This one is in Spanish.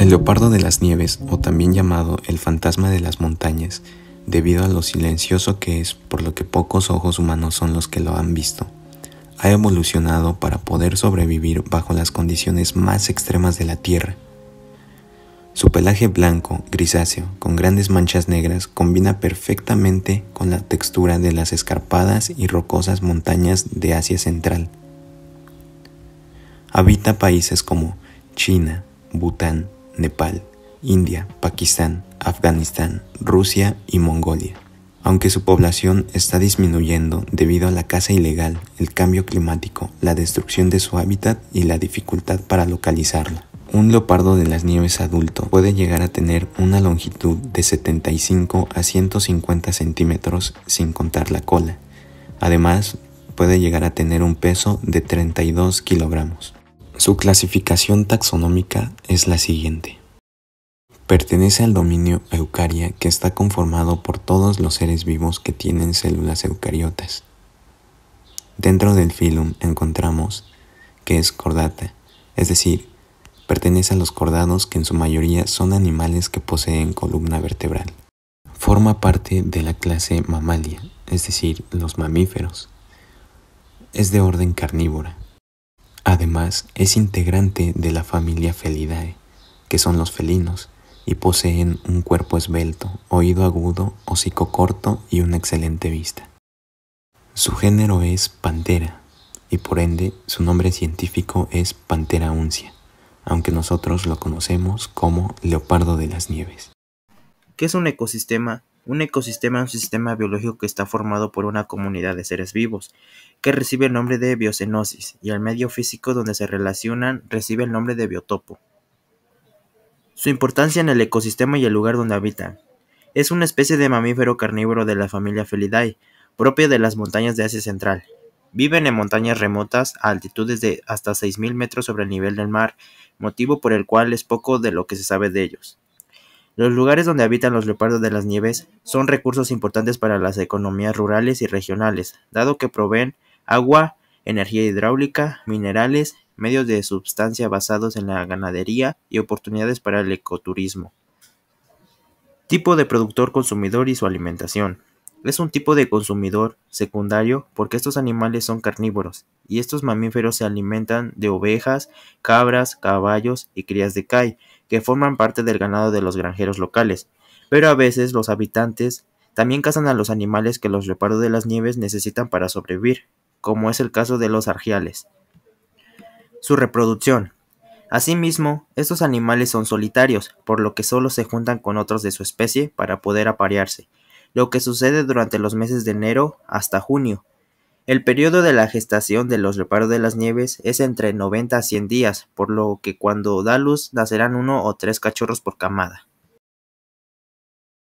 El leopardo de las nieves, o también llamado el fantasma de las montañas, debido a lo silencioso que es, por lo que pocos ojos humanos son los que lo han visto, ha evolucionado para poder sobrevivir bajo las condiciones más extremas de la Tierra. Su pelaje blanco, grisáceo, con grandes manchas negras, combina perfectamente con la textura de las escarpadas y rocosas montañas de Asia Central. Habita países como China, Bután, Nepal, India, Pakistán, Afganistán, Rusia y Mongolia. Aunque su población está disminuyendo debido a la caza ilegal, el cambio climático, la destrucción de su hábitat y la dificultad para localizarla. Un leopardo de las nieves adulto puede llegar a tener una longitud de 75 a 150 centímetros sin contar la cola. Además, puede llegar a tener un peso de 32 kilogramos. Su clasificación taxonómica es la siguiente. Pertenece al dominio Eucaria que está conformado por todos los seres vivos que tienen células eucariotas. Dentro del filum encontramos que es cordata, es decir, pertenece a los cordados que en su mayoría son animales que poseen columna vertebral. Forma parte de la clase mamalia, es decir, los mamíferos. Es de orden carnívora. Además, es integrante de la familia Felidae, que son los felinos, y poseen un cuerpo esbelto, oído agudo, hocico corto y una excelente vista. Su género es Pantera, y por ende su nombre científico es Pantera uncia, aunque nosotros lo conocemos como leopardo de las nieves. ¿Qué es un ecosistema? Un ecosistema es un sistema biológico que está formado por una comunidad de seres vivos, que recibe el nombre de biocenosis, y el medio físico donde se relacionan recibe el nombre de biotopo. Su importancia en el ecosistema y el lugar donde habitan. Es una especie de mamífero carnívoro de la familia Felidae, propia de las montañas de Asia Central. Viven en montañas remotas a altitudes de hasta 6.000 metros sobre el nivel del mar, motivo por el cual es poco de lo que se sabe de ellos. Los lugares donde habitan los leopardos de las nieves son recursos importantes para las economías rurales y regionales, dado que proveen agua, energía hidráulica, minerales, medios de sustancia basados en la ganadería y oportunidades para el ecoturismo. Tipo de productor consumidor y su alimentación. Es un tipo de consumidor secundario porque estos animales son carnívoros y estos mamíferos se alimentan de ovejas, cabras, caballos y crías de cay que forman parte del ganado de los granjeros locales, pero a veces los habitantes también cazan a los animales que los reparos de las nieves necesitan para sobrevivir, como es el caso de los argiales. Su reproducción. Asimismo, estos animales son solitarios, por lo que solo se juntan con otros de su especie para poder aparearse, lo que sucede durante los meses de enero hasta junio, el periodo de la gestación de los reparos de las nieves es entre 90 a 100 días, por lo que cuando da luz nacerán uno o tres cachorros por camada.